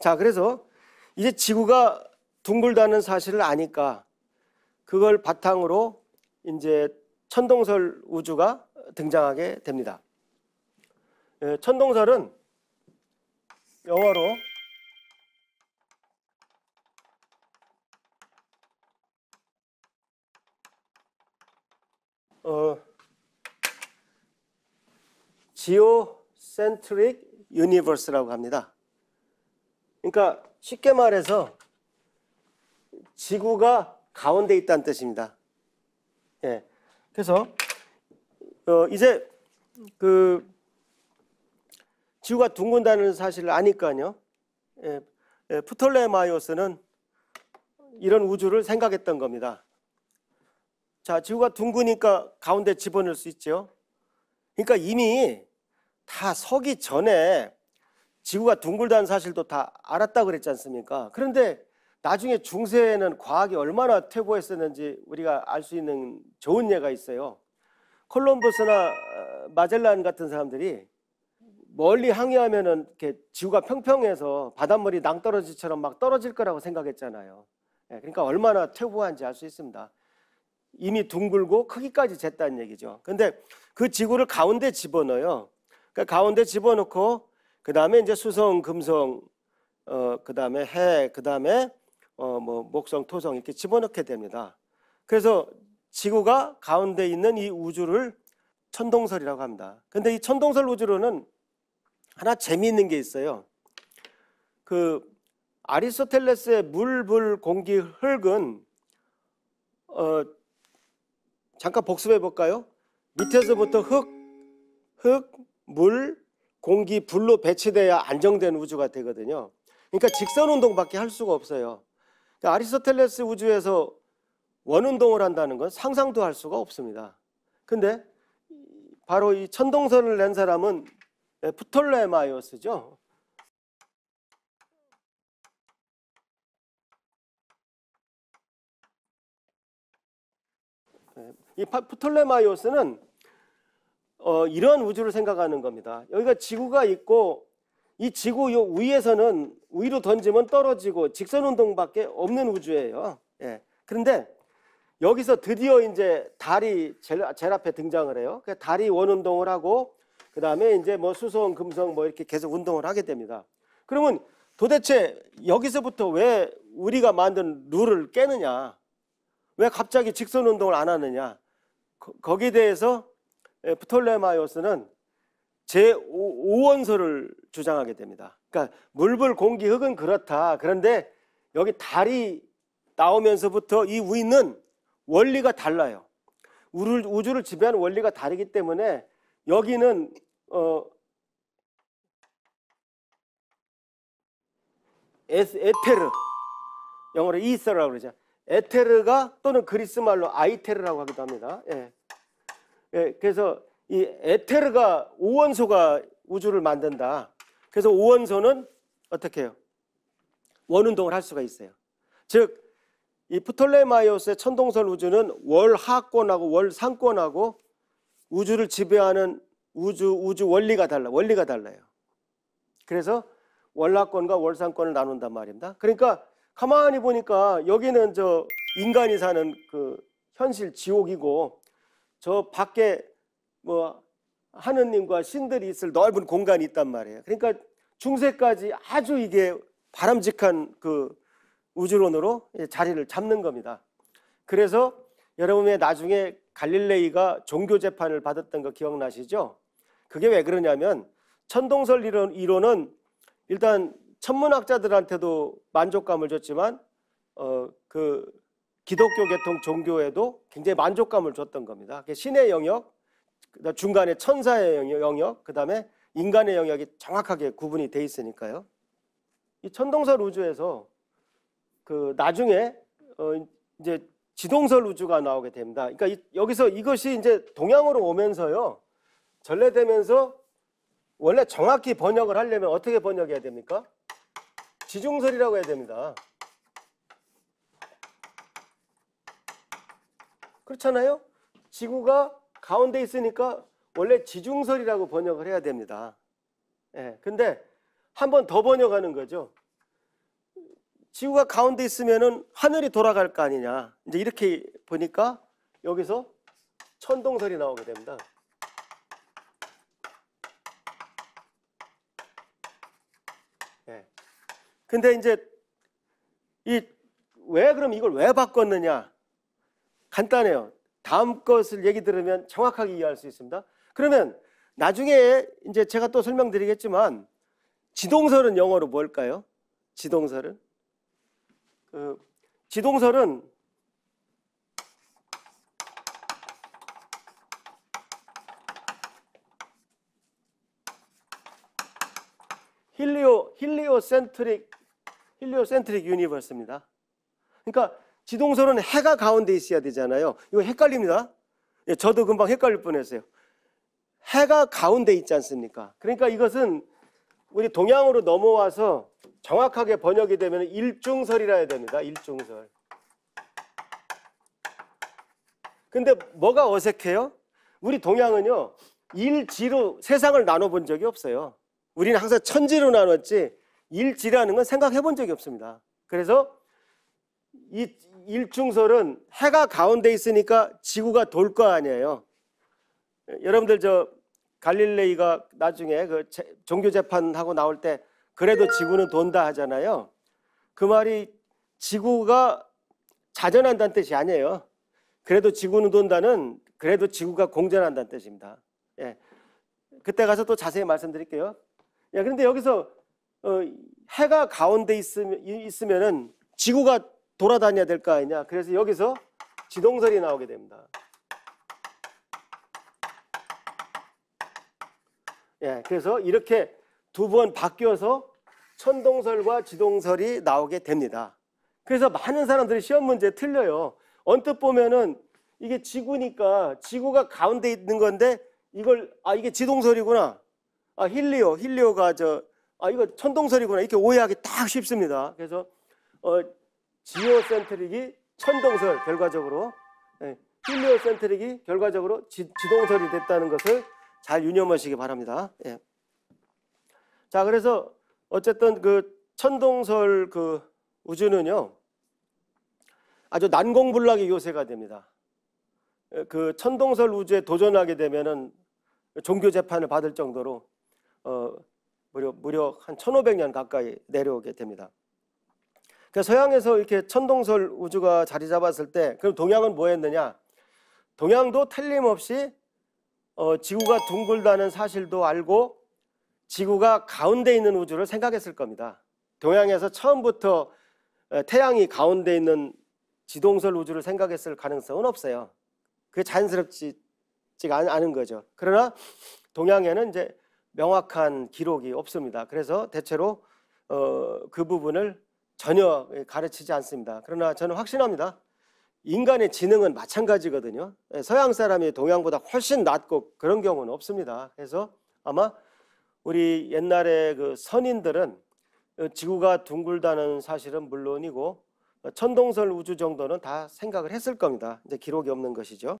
자, 그래서 이제 지구가 둥글다는 사실을 아니까 그걸 바탕으로 이제 천동설 우주가 등장하게 됩니다. 예, 천동설은 영어로 어, 지오센트릭 유니버스라고 합니다. 그러니까 쉽게 말해서 지구가 가운데 있다는 뜻입니다. 예. 그래서 어 이제 그 지구가 둥근다는 사실을 아니까요. 예. 예. 프톨레마이오스는 이런 우주를 생각했던 겁니다. 자, 지구가 둥그니까 가운데 집어넣을 수 있죠. 그러니까 이미 다 서기 전에 지구가 둥글다는 사실도 다 알았다 그랬지 않습니까? 그런데 나중에 중세에는 과학이 얼마나 퇴보했었는지 우리가 알 수 있는 좋은 예가 있어요. 콜럼버스나 어, 마젤란 같은 사람들이 멀리 항해하면은 이렇게 지구가 평평해서 바닷물이 낭떠러지처럼 막 떨어질 거라고 생각했잖아요. 예, 그러니까 얼마나 퇴보한지 알 수 있습니다. 이미 둥글고 크기까지 쟀다는 얘기죠. 그런데그 지구를 가운데 집어넣어요. 그러니까 가운데 집어넣고 그 다음에 이제 수성, 금성, 어, 그 다음에 해, 그 다음에 어, 뭐 목성, 토성 이렇게 집어넣게 됩니다. 그래서 지구가 가운데 있는 이 우주를 천동설이라고 합니다. 근데 이 천동설 우주로는 하나 재미있는 게 있어요. 그 아리스토텔레스의 물, 불, 공기, 흙은 어, 잠깐 복습해 볼까요? 밑에서부터 흙, 흙, 물, 공기 불로 배치돼야 안정된 우주가 되거든요. 그러니까 직선 운동밖에 할 수가 없어요. 그러니까 아리스토텔레스 우주에서 원 운동을 한다는 건 상상도 할 수가 없습니다. 근데 바로 이 천동선을 낸 사람은 프톨레마이오스죠. 네, 이 프톨레마이오스는 어, 이런 우주를 생각하는 겁니다. 여기가 지구가 있고 이 지구 요 위에서는 위로 던지면 떨어지고 직선 운동밖에 없는 우주예요. 예. 그런데 여기서 드디어 이제 달이 제일, 제일 앞에 등장을 해요. 그 달이 원 운동을 하고 그 다음에 이제 뭐 수소원, 금성 뭐 이렇게 계속 운동을 하게 됩니다. 그러면 도대체 여기서부터 왜 우리가 만든 룰을 깨느냐? 왜 갑자기 직선 운동을 안 하느냐? 거, 거기에 대해서 예, 프톨레마이오스는 제5원소를 주장하게 됩니다. 그러니까 물불 공기 흙은 그렇다. 그런데 여기 달이 나오면서부터 이 위는 원리가 달라요. 우주를, 우주를 지배하는 원리가 다르기 때문에 여기는 어, 에테르 영어로 이스라고 그러죠. 에테르가 또는 그리스 말로 아이테르라고 하기도 합니다. 예. 예, 그래서 이 에테르가 오원소가 우주를 만든다. 그래서 오원소는 어떻게 해요? 원운동을 할 수가 있어요. 즉, 이 프톨레마이오스의 천동설 우주는 월하권하고 월상권하고 우주를 지배하는 우주, 우주 원리가 달라, 원리가 달라요. 그래서 월하권과 월상권을 나눈단 말입니다. 그러니까 가만히 보니까 여기는 저 인간이 사는 그 현실 지옥이고 저 밖에 뭐 하느님과 신들이 있을 넓은 공간이 있단 말이에요. 그러니까 중세까지 아주 이게 바람직한 그 우주론으로 자리를 잡는 겁니다. 그래서 여러분의 나중에 갈릴레이가 종교 재판을 받았던 거 기억나시죠? 그게 왜 그러냐면 천동설 이론, 이론은 일단 천문학자들한테도 만족감을 줬지만 어, 그 기독교 계통 종교에도 굉장히 만족감을 줬던 겁니다. 신의 영역, 중간에 천사의 영역, 그 다음에 인간의 영역이 정확하게 구분이 돼 있으니까요. 이 천동설 우주에서 그 나중에 어 이제 지동설 우주가 나오게 됩니다. 그러니까 이, 여기서 이것이 이제 동양으로 오면서요 전래되면서 원래 정확히 번역을 하려면 어떻게 번역해야 됩니까? 지중설이라고 해야 됩니다. 그렇잖아요. 지구가 가운데 있으니까 원래 지중설이라고 번역을 해야 됩니다. 예. 근데 한 번 더 번역하는 거죠. 지구가 가운데 있으면은 하늘이 돌아갈 거 아니냐. 이제 이렇게 보니까 여기서 천동설이 나오게 됩니다. 예. 근데 이제 이 왜 그럼 이걸 왜 바꿨느냐? 간단해요. 다음 것을 얘기 들으면 정확하게 이해할 수 있습니다. 그러면 나중에 이제 제가 또 설명드리겠지만 지동설은 영어로 뭘까요? 지동설은 그 지동설은 힐리오 힐리오센트릭 힐리오센트릭 유니버스입니다. 그러니까 지동설은 해가 가운데 있어야 되잖아요. 이거 헷갈립니다. 예, 저도 금방 헷갈릴 뻔했어요. 해가 가운데 있지 않습니까? 그러니까 이것은 우리 동양으로 넘어와서 정확하게 번역이 되면 일중설이라 해야 됩니다. 일중설. 근데 뭐가 어색해요? 우리 동양은요, 일지로 세상을 나눠본 적이 없어요. 우리는 항상 천지로 나눴지, 일지라는 건 생각해 본 적이 없습니다. 그래서 이, 일중설은 해가 가운데 있으니까 지구가 돌 거 아니에요. 여러분들 저 갈릴레이가 나중에 그 종교 재판하고 나올 때 그래도 지구는 돈다 하잖아요. 그 말이 지구가 자전한다는 뜻이 아니에요. 그래도 지구는 돈다는 그래도 지구가 공전한다는 뜻입니다. 예. 그때 가서 또 자세히 말씀드릴게요. 예, 그런데 여기서 어, 해가 가운데 있으면, 있으면은 지구가 돌아다녀야 될 거 아니냐. 그래서 여기서 지동설이 나오게 됩니다. 예, 그래서 이렇게 두 번 바뀌어서 천동설과 지동설이 나오게 됩니다. 그래서 많은 사람들이 시험 문제 틀려요. 언뜻 보면은 이게 지구니까 지구가 가운데 있는 건데 이걸 아 이게 지동설이구나. 아 힐리오 힐리오가 저 아 이거 천동설이구나 이렇게 오해하기 딱 쉽습니다. 그래서 어 지오센트릭이 천동설 결과적으로 힐리오센트릭이 예, 결과적으로 지, 동설이 됐다는 것을 잘 유념하시기 바랍니다. 예. 자 그래서 어쨌든 그 천동설 그 우주는요 아주 난공불락의 요새가 됩니다. 예, 그 천동설 우주에 도전하게 되면은 종교 재판을 받을 정도로 어 무려 무려 한 1500년 가까이 내려오게 됩니다. 그러니까 서양에서 이렇게 천동설 우주가 자리 잡았을 때 그럼 동양은 뭐 했느냐? 동양도 틀림없이 어, 지구가 둥글다는 사실도 알고 지구가 가운데 있는 우주를 생각했을 겁니다. 동양에서 처음부터 태양이 가운데 있는 지동설 우주를 생각했을 가능성은 없어요. 그게 자연스럽지 않은 거죠. 그러나 동양에는 이제 명확한 기록이 없습니다. 그래서 대체로 어, 그 부분을 전혀 가르치지 않습니다. 그러나 저는 확신합니다. 인간의 지능은 마찬가지거든요. 예, 서양 사람이 동양보다 훨씬 낫고 그런 경우는 없습니다. 그래서 아마 우리 옛날에 그 선인들은 어, 지구가 둥글다는 사실은 물론이고 어, 천동설 우주 정도는 다 생각을 했을 겁니다. 이제 기록이 없는 것이죠.